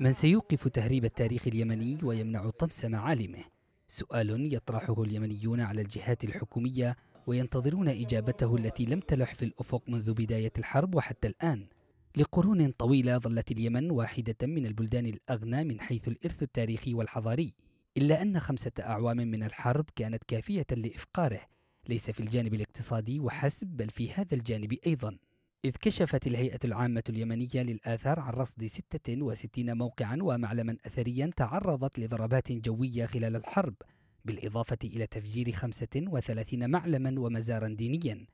من سيوقف تهريب التاريخ اليمني ويمنع طمس معالمه سؤال يطرحه اليمنيون على الجهات الحكومية وينتظرون إجابته التي لم تلح في الأفق منذ بداية الحرب وحتى الآن لقرون طويلة ظلت اليمن واحدة من البلدان الأغنى من حيث الإرث التاريخي والحضاري إلا أن خمسة أعوام من الحرب كانت كافية لإفقاره ليس في الجانب الاقتصادي وحسب بل في هذا الجانب أيضاً إذ كشفت الهيئة العامة اليمنية للآثار عن رصد 66 موقعا ومعلما أثريا تعرضت لضربات جوية خلال الحرب بالإضافة إلى تفجير 35 معلما ومزارا دينيا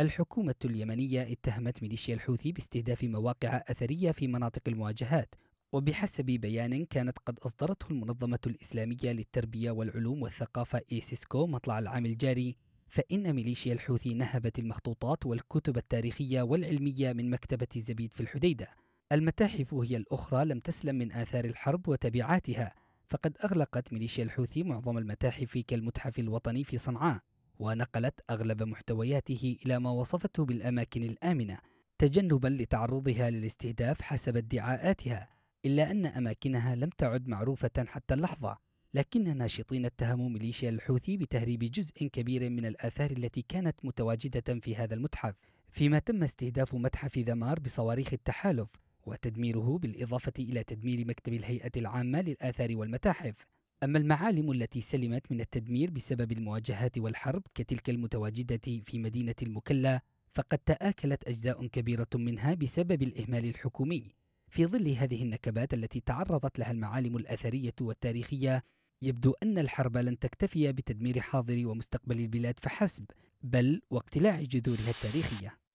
الحكومة اليمنية اتهمت ميليشيا الحوثي باستهداف مواقع أثرية في مناطق المواجهات وبحسب بيان كانت قد أصدرته المنظمة الإسلامية للتربية والعلوم والثقافة إيسيسكو مطلع العام الجاري فإن ميليشيا الحوثي نهبت المخطوطات والكتب التاريخية والعلمية من مكتبة زبيد في الحديدة. المتاحف هي الأخرى لم تسلم من آثار الحرب وتبعاتها، فقد أغلقت ميليشيا الحوثي معظم المتاحف كالمتحف الوطني في صنعاء، ونقلت أغلب محتوياته إلى ما وصفته بالأماكن الآمنة، تجنبا لتعرضها للاستهداف حسب ادعاءاتها، إلا أن أماكنها لم تعد معروفة حتى اللحظة. لكن ناشطين اتهموا ميليشيا الحوثي بتهريب جزء كبير من الآثار التي كانت متواجدة في هذا المتحف فيما تم استهداف متحف ذمار بصواريخ التحالف وتدميره بالإضافة إلى تدمير مكتب الهيئة العامة للآثار والمتاحف أما المعالم التي سلمت من التدمير بسبب المواجهات والحرب كتلك المتواجدة في مدينة المكلا فقد تآكلت أجزاء كبيرة منها بسبب الإهمال الحكومي في ظل هذه النكبات التي تعرضت لها المعالم الأثرية والتاريخية يبدو أن الحرب لن تكتفي بتدمير حاضر ومستقبل البلاد فحسب بل واقتلاع جذورها التاريخية